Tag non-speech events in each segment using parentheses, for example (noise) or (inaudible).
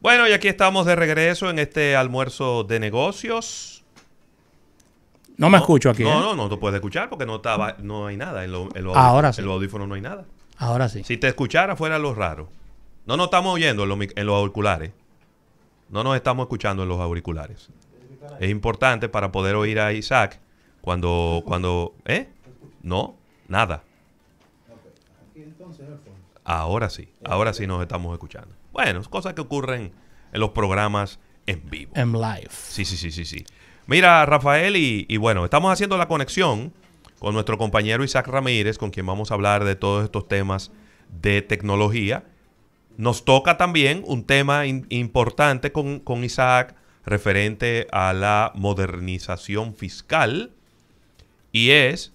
Bueno, y aquí estamos de regreso en este almuerzo de negocios. No, me escucho aquí. No, ¿eh? no, no te puedes escuchar porque no estaba, no hay nada. En, Ahora sí. los audífonos no hay nada. Ahora sí. Si te escuchara fuera lo raro. No nos estamos oyendo en, en los auriculares. No nos estamos escuchando en los auriculares. Es importante para poder oír a Isaac cuando, cuando, ¿eh? No, nada. Ahora sí, ahora sí nos estamos escuchando. Bueno, cosas que ocurren en los programas en vivo. En live. Sí, sí, sí, sí, sí. Mira, Rafael, y, bueno, estamos haciendo la conexión con nuestro compañero Isaac Ramírez, con quien vamos a hablar de todos estos temas de tecnología. Nos toca también un tema importante con, con Isaac referente a la modernización fiscal y es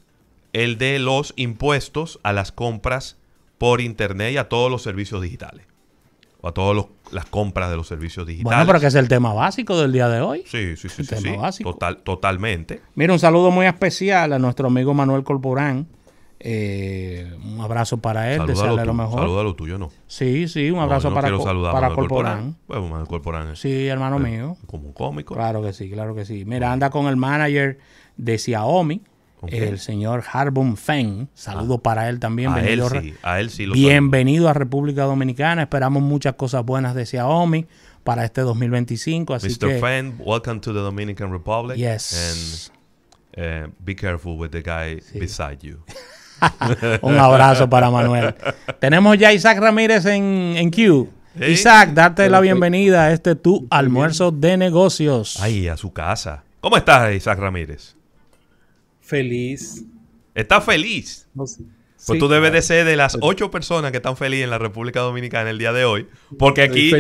el de los impuestos a las compras por Internet y a todos los servicios digitales a todas las compras de los servicios digitales. Bueno, pero que es el tema básico del día de hoy. Sí, sí, sí. El sí, tema Básico. Total, totalmente. Mira, un saludo muy especial a nuestro amigo Manuel Corporán. Eh, un abrazo para él, Un lo, a lo tuyo, ¿no? Sí, sí, un abrazo para, para Corporán. Bueno, Manuel Corporán pues, sí, hermano mío. Como un cómico. Claro que sí, claro que sí. Mira, anda con el manager de Xiaomi, el señor Harbon Feng, saludo ah, para él también. Bienvenido a República Dominicana. Esperamos muchas cosas buenas de Xiaomi para este 2025. Así Mr. Feng, welcome to the Dominican Republic. Yes. And eh, be careful with the guy beside you. (laughs) Un abrazo para Manuel. (laughs) Tenemos ya a Isaac Ramírez en, en queue. Isaac, darte la bienvenida a este tu almuerzo de negocios. ahí a su casa. ¿Cómo estás, Isaac Ramírez? Feliz. ¿Está feliz? Pues tú debes de ser de las ocho personas que están felices en la República Dominicana en el día de hoy. Porque aquí,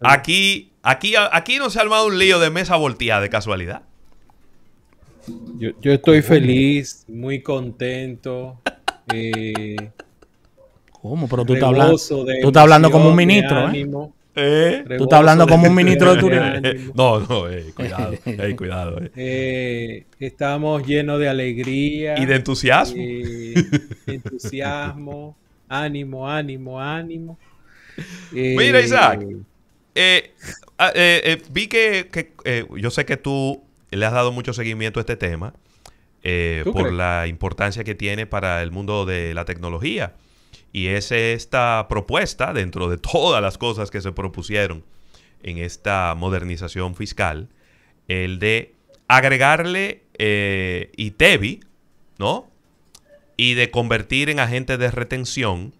aquí, aquí, aquí no se ha armado un lío de mesa volteada de casualidad. Yo, estoy feliz, muy contento. Eh, ¿Cómo? Pero tú estás hablando, tú estás hablando como un ministro. ¿eh? ¿Eh? Tú estás hablando como un ministro de turismo. (laughs) no, no, cuidado, eh, estamos llenos de alegría. Y de entusiasmo. (laughs) entusiasmo, ánimo, ánimo, ánimo. Mira, eh, Isaac, ah, vi que, yo sé que tú le has dado mucho seguimiento a este tema por la importancia que tiene para el mundo de la tecnología. Y es esta propuesta, dentro de todas las cosas que se propusieron en esta modernización fiscal, el de agregarle eh, ITEBI, e ¿no? Y de convertir en agente de retención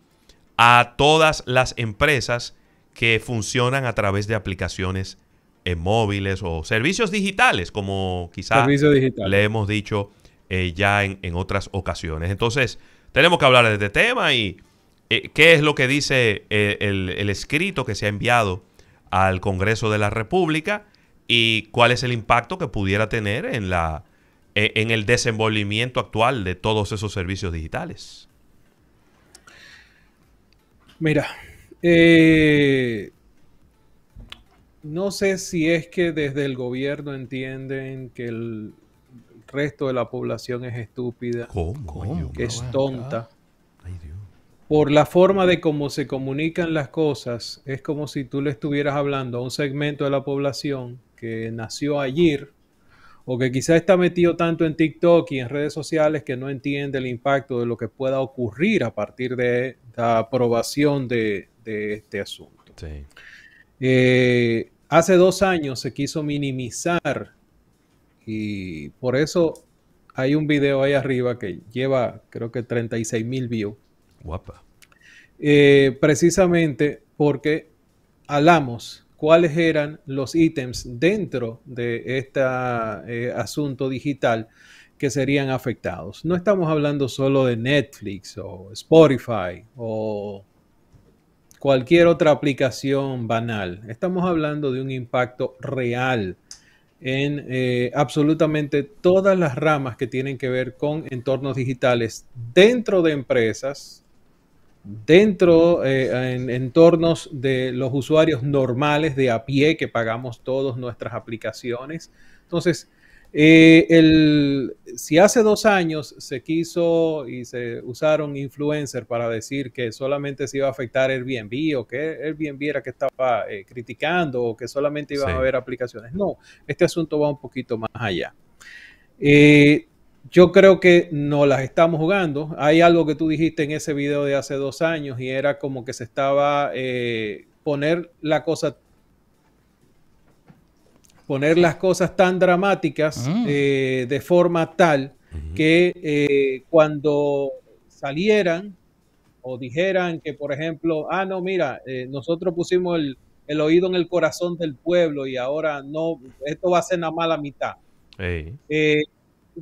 a todas las empresas que funcionan a través de aplicaciones en móviles o servicios digitales, como quizás le hemos dicho eh, ya en, en otras ocasiones. Entonces, tenemos que hablar de este tema y eh, ¿qué es lo que dice eh, el, escrito que se ha enviado al Congreso de la República y cuál es el impacto que pudiera tener en, la, eh, en el desenvolvimiento actual de todos esos servicios digitales? Mira, no sé si es que desde el gobierno entienden que el resto de la población es estúpida, que es tonta por la forma de cómo se comunican las cosas, es como si tú le estuvieras hablando a un segmento de la población que nació ayer o que quizá está metido tanto en TikTok y en redes sociales que no entiende el impacto de lo que pueda ocurrir a partir de la aprobación de, este asunto. Eh, hace dos años se quiso minimizar y por eso hay un video ahí arriba que lleva creo que 36 mil views Guapa. Eh, precisamente porque hablamos cuáles eran los ítems dentro de este asunto digital que serían afectados. No estamos hablando solo de Netflix o Spotify o cualquier otra aplicación banal. Estamos hablando de un impacto real en eh, absolutamente todas las ramas que tienen que ver con entornos digitales dentro de empresas, dentro, eh, en entornos de los usuarios normales de a pie que pagamos todas nuestras aplicaciones. Entonces, eh, si hace dos años se quiso y se usaron influencers para decir que solamente se iba a afectar Airbnb o que el Airbnb era que estaba eh, criticando o que solamente iban a haber aplicaciones, no, este asunto va un poquito más allá. Yo creo que no las estamos jugando. Hay algo que tú dijiste en ese video de hace dos años y era como que se estaba eh, poner la cosa poner las cosas tan dramáticas ah. eh, de forma tal que eh, cuando salieran o dijeran que, por ejemplo, ah, no, mira, nosotros pusimos el, oído en el corazón del pueblo y ahora no, esto va a ser nada más la mitad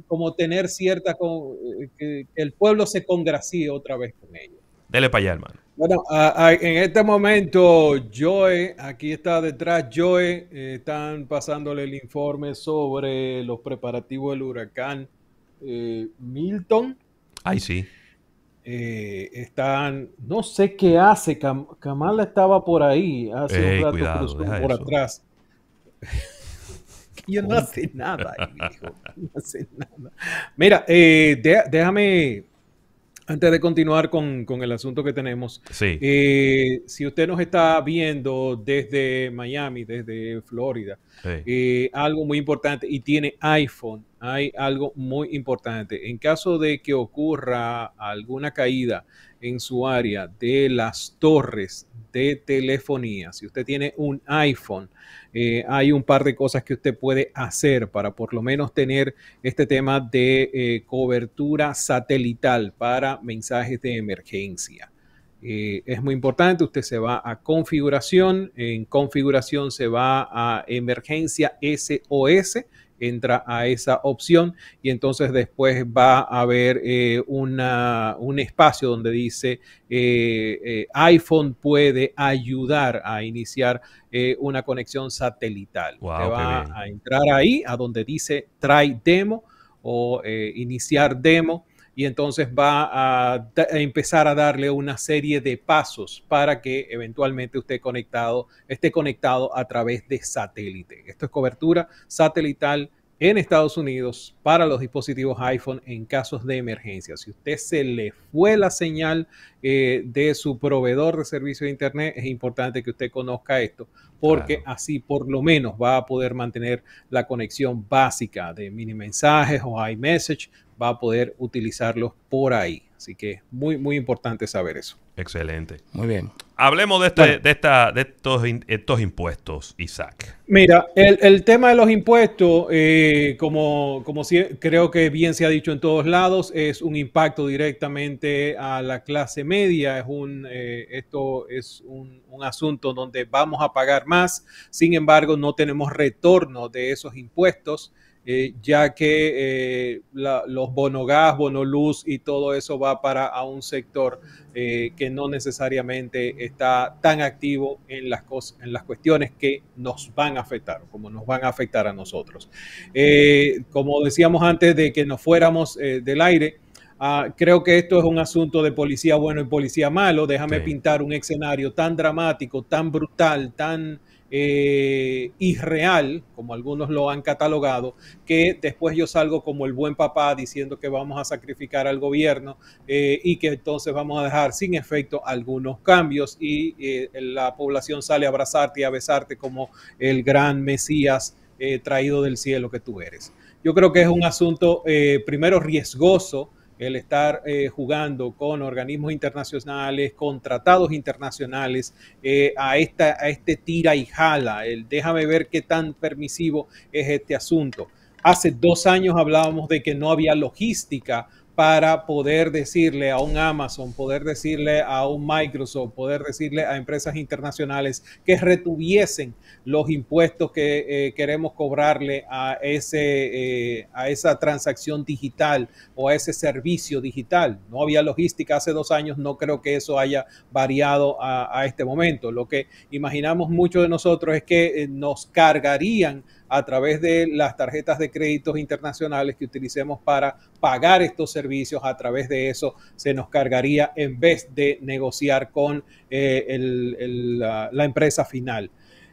como tener cierta, eh, que, el pueblo se congracie otra vez con ellos. Dele para allá, hermano. Bueno, en este momento, Joe, aquí está detrás, Joe, eh, están pasándole el informe sobre los preparativos del huracán eh, Milton. Ay, sí. están, no sé qué hace, Kamala estaba por ahí hace un rato por atrás. (laughs) Yo (laughs) no hace nada, Mira, eh, déjame, antes de continuar con, el asunto que tenemos, eh, si usted nos está viendo desde Miami, desde Florida, eh, algo muy importante, y tiene iPhone, hay algo muy importante. En caso de que ocurra alguna caída en su área de las torres de telefonía, si usted tiene un iPhone, eh, hay un par de cosas que usted puede hacer para por lo menos tener este tema de eh, cobertura satelital para mensajes de emergencia. Eh, es muy importante, usted se va a configuración, en configuración se va a emergencia SOS entra a esa opción y entonces después va a haber eh, un espacio donde dice eh, eh, iPhone puede ayudar a iniciar una conexión satelital. Te va a entrar ahí a donde dice try demo o iniciar demo y entonces va a, empezar a darle una serie de pasos para que eventualmente usted conectado, esté conectado a través de satélite. Esto es cobertura satelital en Estados Unidos para los dispositivos iPhone en casos de emergencia. Si usted se le fue la señal eh, de su proveedor de servicio de Internet, es importante que usted conozca esto, porque así por lo menos va a poder mantener la conexión básica de mini mensajes o iMessage, va a poder utilizarlos por ahí. Así que muy, muy importante saber eso. Excelente. Muy bien. Hablemos de, este, de, esta, de estos, impuestos, Isaac. Mira, el, el tema de los impuestos, eh, como, como si, creo que bien se ha dicho en todos lados, es un impacto directamente a la clase media. Es un, eh, esto es un asunto donde vamos a pagar más, sin embargo, no tenemos retorno de esos impuestos. Eh, ya que eh, la, los bonogás, bonoluz y todo eso va para a un sector eh, que no necesariamente está tan activo en las, cosas, en las cuestiones que nos van a afectar, como nos van a afectar a nosotros. Eh, como decíamos antes de que nos fuéramos del aire, ah, creo que esto es un asunto de policía bueno y policía malo. Déjame pintar un escenario tan dramático, tan brutal, tan eh, irreal, como algunos lo han catalogado, que después yo salgo como el buen papá diciendo que vamos a sacrificar al gobierno eh, y que entonces vamos a dejar sin efecto algunos cambios y eh, la población sale a abrazarte y a besarte como el gran Mesías eh, traído del cielo que tú eres. Yo creo que es un asunto primero riesgoso el estar eh, jugando con organismos internacionales, con tratados internacionales, eh, a, esta, a este tira y jala, el déjame ver qué tan permisivo es este asunto. Hace dos años hablábamos de que no había logística para poder decirle a un Amazon, poder decirle a un Microsoft, poder decirle a empresas internacionales que retuviesen los impuestos que eh, queremos cobrarle a, ese, eh, a esa transacción digital o a ese servicio digital. No había logística hace dos años, no creo que eso haya variado a, este momento. Lo que imaginamos muchos de nosotros es que eh, nos cargarían a través de las tarjetas de créditos internacionales que utilicemos para pagar estos servicios, a través de eso se nos cargaría en vez de negociar con eh, la empresa final.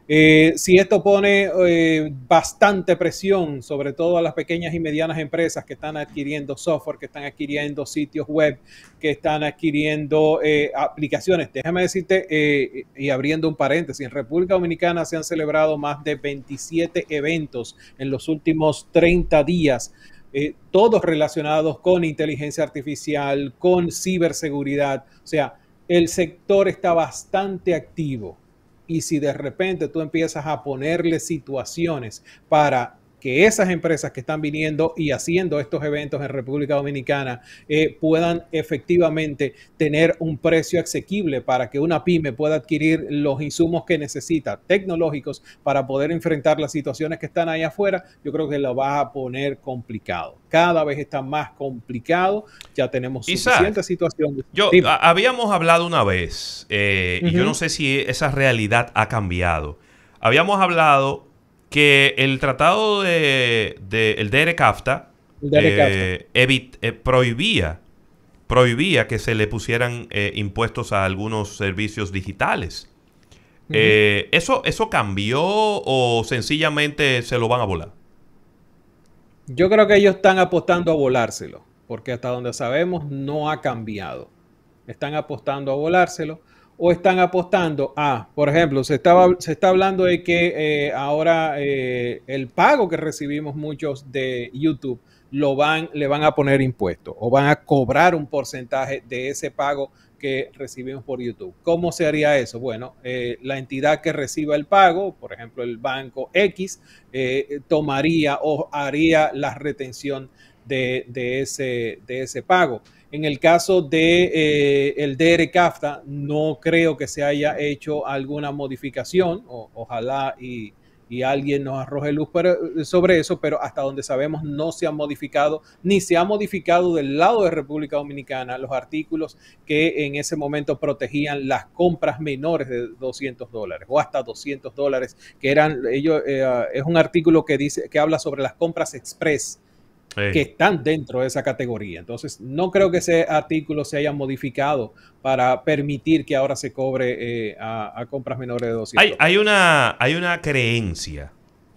Eh, si esto pone eh, bastante presión, sobre todo a las pequeñas y medianas empresas que están adquiriendo software, que están adquiriendo sitios web, que están adquiriendo eh, aplicaciones. Déjame decirte, y abriendo un paréntesis, en República Dominicana se han celebrado más de 27 eventos en los últimos 30 días. todos relacionados con inteligencia artificial, con ciberseguridad. O sea, el sector está bastante activo y si de repente tú empiezas a ponerle situaciones para que esas empresas que están viniendo y haciendo estos eventos en República Dominicana eh, puedan efectivamente tener un precio asequible para que una pyme pueda adquirir los insumos que necesita tecnológicos para poder enfrentar las situaciones que están ahí afuera, yo creo que lo va a poner complicado. Cada vez está más complicado, ya tenemos suficiente situación. Yo, habíamos hablado una vez, eh, y yo no sé si esa realidad ha cambiado. Habíamos hablado que el tratado de, de el Derek eh, eh, prohibía prohibía que se le pusieran eh, impuestos a algunos servicios digitales. ¿eso, ¿Eso cambió o sencillamente se lo van a volar? Yo creo que ellos están apostando a volárselo, porque hasta donde sabemos no ha cambiado. Están apostando a volárselo o están apostando a, por ejemplo, se, estaba, se está hablando de que eh, ahora eh, el pago que recibimos muchos de YouTube lo van, le van a poner impuesto o van a cobrar un porcentaje de ese pago que recibimos por YouTube. ¿Cómo se haría eso? Bueno, eh, la entidad que reciba el pago, por ejemplo el banco X, tomaría o haría la retención de, ese, de ese pago. En el caso de eh, el DR CAFTA, no creo que se haya hecho alguna modificación, ojalá y, alguien nos arroje luz sobre eso, pero hasta donde sabemos no se ha modificado, ni se ha modificado del lado de República Dominicana los artículos que en ese momento protegían las compras menores de 200 dólares o hasta 200 dólares, que eran, ellos, eh, es un artículo que dice, que habla sobre las compras express que están dentro de esa categoría. Entonces, no creo que ese artículo se haya modificado para permitir que ahora se cobre eh, a, compras menores de 200. Hay, una, hay una creencia,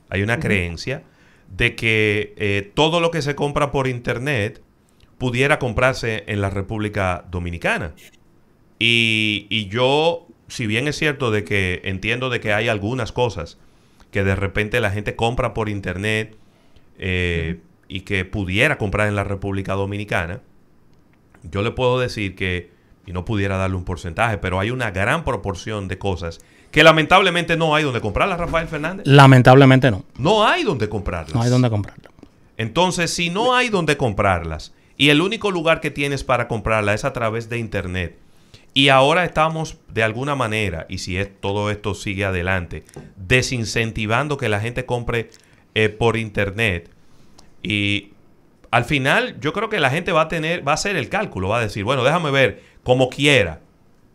hay una creencia de que eh, todo lo que se compra por internet pudiera comprarse en la República Dominicana. Y, yo, si bien es cierto de que entiendo de que hay algunas cosas que de repente la gente compra por internet, eh, y que pudiera comprar en la República Dominicana, yo le puedo decir que, y no pudiera darle un porcentaje, pero hay una gran proporción de cosas que lamentablemente no hay donde comprarlas, Rafael Fernández. Lamentablemente no. No hay donde comprarlas. No hay donde comprarlas. Entonces, si no hay donde comprarlas y el único lugar que tienes para comprarlas... es a través de Internet, y ahora estamos de alguna manera, y si todo esto sigue adelante, desincentivando que la gente compre eh, por Internet, y al final yo creo que la gente va a tener, va a hacer el cálculo, va a decir, bueno, déjame ver como quiera.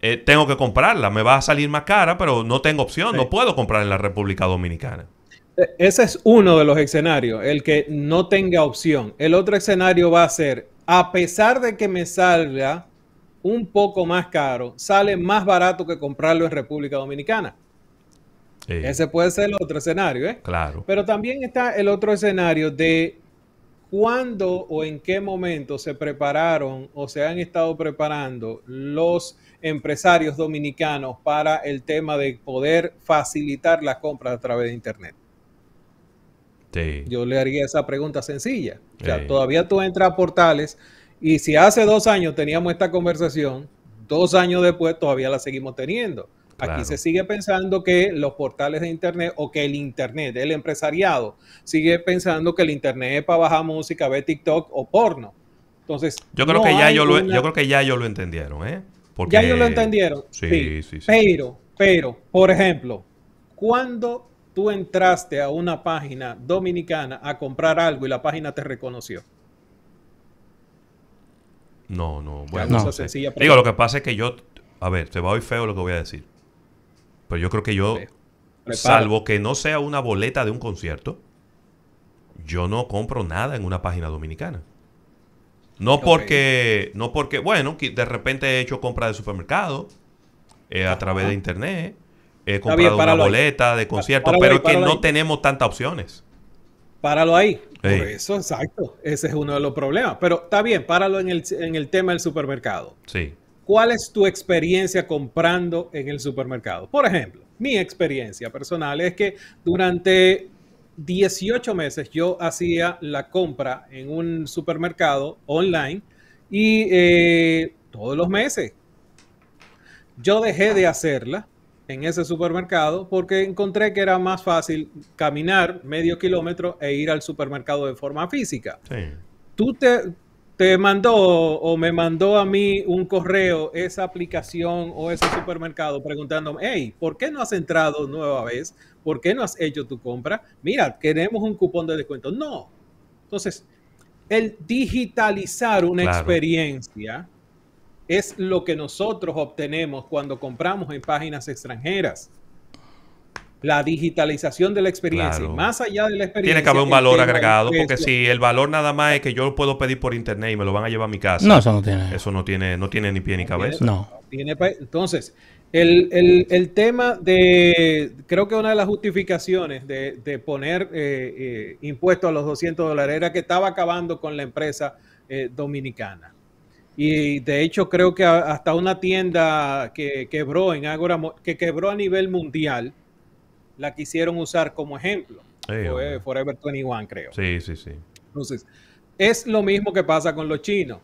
Eh, tengo que comprarla, me va a salir más cara, pero no tengo opción, no puedo comprar en la República Dominicana. E, ese es uno de los escenarios, el que no tenga opción. El otro escenario va a ser, a pesar de que me salga un poco más caro, sale más barato que comprarlo en República Dominicana. Ese puede ser el otro escenario, ¿eh? Claro. Pero también está el otro escenario de ¿cuándo o en qué momento se prepararon o se han estado preparando los empresarios dominicanos para el tema de poder facilitar las compras a través de Internet? Yo le haría esa pregunta sencilla. O sea, todavía tú entras a portales y si hace dos años teníamos esta conversación, dos años después todavía la seguimos teniendo. Aquí se sigue pensando que los portales de Internet o que el Internet, el empresariado, sigue pensando que el Internet es para bajar música, ver TikTok o porno. Entonces, yo creo, que, ya yo, yo creo que ya ellos lo entendieron, ¿eh? Porque... Ya ellos lo entendieron. Sí, sí, sí, Pero, pero, por ejemplo, cuando tú entraste a una página dominicana a comprar algo y la página te reconoció. No, no, bueno, Digo, lo que pasa es que yo, a ver, se va a feo lo que voy a decir. Pero yo creo que yo, salvo que no sea una boleta de un concierto, yo no compro nada en una página dominicana. No porque, no porque, bueno, de repente he hecho compra de supermercado eh, a través de internet, he comprado una boleta de concierto, pero es que no tenemos tantas opciones. Páralo ahí. Por eso, exacto. Ese es uno de los problemas. Pero está bien, páralo en el, en el tema del supermercado. Sí. ¿Cuál es tu experiencia comprando en el supermercado? Por ejemplo, mi experiencia personal es que durante 18 meses yo hacía la compra en un supermercado online y eh, todos los meses yo dejé de hacerla en ese supermercado porque encontré que era más fácil caminar medio kilómetro e ir al supermercado de forma física. Sí. Tú te, te mandó o me mandó a mí un correo esa aplicación o ese supermercado preguntándome, hey, ¿por qué no has entrado nueva vez? ¿Por qué no has hecho tu compra? Mira, queremos un cupón de descuento. No. Entonces, el digitalizar una experiencia es lo que nosotros obtenemos cuando compramos en páginas extranjeras la digitalización de la experiencia. más allá de la experiencia. Tiene que haber un valor agregado, porque si el valor nada más es que yo lo puedo pedir por internet y me lo van a llevar a mi casa. No, eso no tiene. Eso no tiene, no tiene ni pie ni cabeza. no. Tiene, entonces, el, tema de, creo que una de las justificaciones de, poner eh, eh impuestos a los 200 dólares era que estaba acabando con la empresa eh, dominicana. Y de hecho creo que hasta una tienda que quebró en Agora, que quebró a nivel mundial, la quisieron usar como ejemplo. Forever 21, creo. Sí, sí, sí. Entonces, es lo mismo que pasa con los chinos.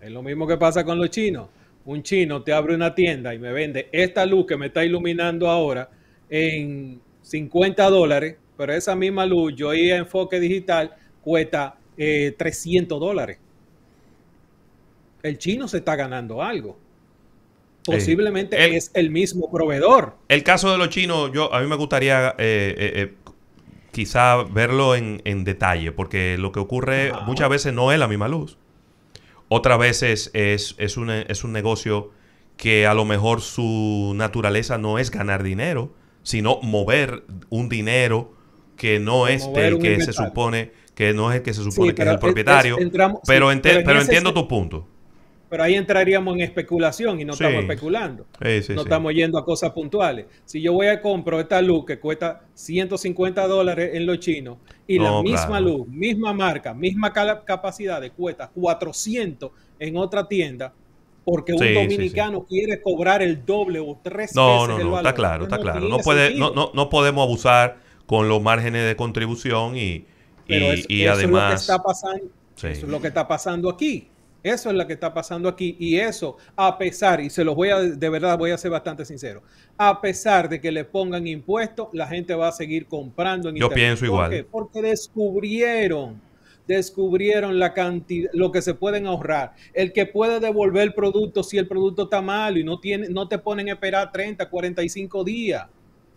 Es lo mismo que pasa con los chinos. Un chino te abre una tienda y me vende esta luz que me está iluminando ahora en 50 dólares, pero esa misma luz, yo y enfoque digital, cuesta 300 eh, dólares. El chino se está ganando algo posiblemente es el mismo proveedor. El caso de los chinos, yo a mí me gustaría eh, eh, eh, quizá verlo en, detalle, porque lo que ocurre muchas veces no es la misma luz. Otras veces es, es, un, negocio que a lo mejor su naturaleza no es ganar dinero, sino mover un dinero que no es el que se supone que no es el que se supone que es el propietario. pero, pero entiendo tu punto. Pero ahí entraríamos en especulación y no estamos especulando. no estamos yendo a cosas puntuales. Si yo voy a compro esta luz que cuesta 150 dólares en los chinos y la misma luz, misma marca, misma capacidad de cuesta 400 en otra tienda, porque un dominicano quiere cobrar el doble o tres no, veces no, no, Está claro, está claro. No, puede, no, podemos abusar con los márgenes de contribución y, y, además. Eso es lo que está pasando aquí. Eso es lo que está pasando aquí y eso, a pesar, y se los voy a, de verdad voy a ser bastante sincero, a pesar de que le pongan impuestos, la gente va a seguir comprando en Yo pienso igual. Porque descubrieron, descubrieron la cantidad, lo que se pueden ahorrar. El que puede devolver el producto si el producto está malo y no, tiene, no te ponen a esperar 30, 45 días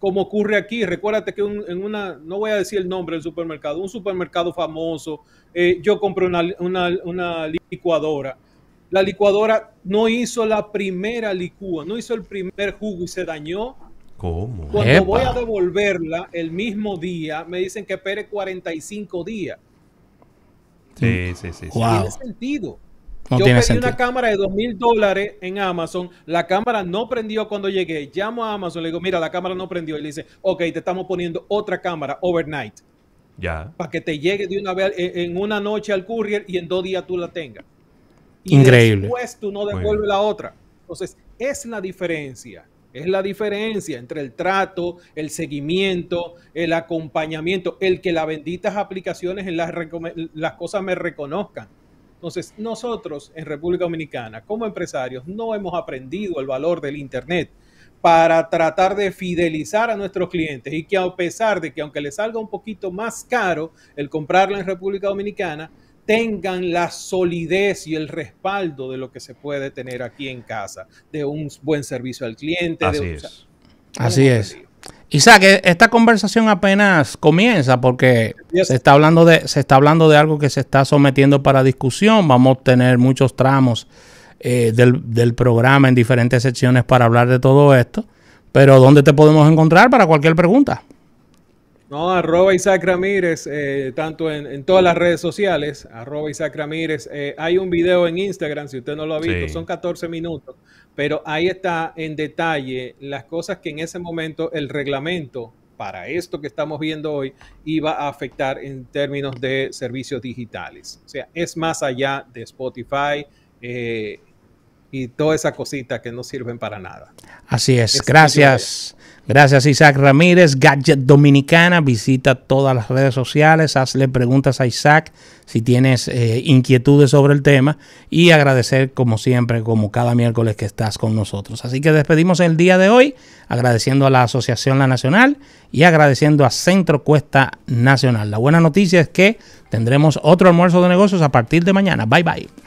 como ocurre aquí. Recuérdate que en una, no voy a decir el nombre del supermercado, un supermercado famoso, eh, yo compré una, licuadora. La licuadora no hizo la primera licúa, no hizo el primer jugo y se dañó. ¿Cómo? Cuando voy a devolverla el mismo día, me dicen que espere 45 días. Mm. Sí, sí, sí. Tiene sentido yo pedí una cámara de dos mil dólares en Amazon, la cámara no prendió cuando llegué, llamo a Amazon, le digo, mira, la cámara no prendió, y le dice, ok, te estamos poniendo otra cámara overnight. Ya. Para que te llegue de una vez eh, en una noche al courier y en dos días tú la tengas. Increíble. después tú no devuelves la otra. Entonces, es la diferencia. Es la diferencia entre el trato, el seguimiento, el acompañamiento, el que las benditas aplicaciones las cosas me reconozcan. Entonces, nosotros en República Dominicana, como empresarios, no hemos aprendido el valor del Internet para tratar de fidelizar a nuestros clientes y que a pesar de que aunque les salga un poquito más caro el comprarlo en República Dominicana, tengan la solidez y el respaldo de lo que se puede tener aquí en casa, de un buen servicio al cliente. Así es. Así es. Isaac, esta conversación apenas comienza porque se, está hablando de, se está hablando de algo que se está sometiendo para discusión. Vamos a tener muchos tramos eh, del, programa en diferentes secciones para hablar de todo esto. Pero ¿dónde te podemos encontrar para cualquier pregunta? No, arroba Isaac Ramírez, eh, tanto en, todas las redes sociales, arroba Isaac Ramírez. Eh, hay un video en Instagram, si usted no lo ha visto, son 14 minutos pero ahí está en detalle las cosas que en ese momento el reglamento para esto que estamos viendo hoy iba a afectar en términos de servicios digitales. O sea, es más allá de Spotify. Eh, y toda esa cosita que no sirven para nada. Así es gracias. Gracias Isaac Ramírez, Gadget Dominicana, visita todas las redes sociales, hazle preguntas a Isaac si tienes eh, inquietudes sobre el tema y agradecer como siempre, como cada miércoles que estás con nosotros. Así que despedimos el día de hoy agradeciendo a la Asociación La Nacional y agradeciendo a Centro Cuesta Nacional. La buena noticia es que tendremos otro almuerzo de negocios a partir de mañana. Bye bye.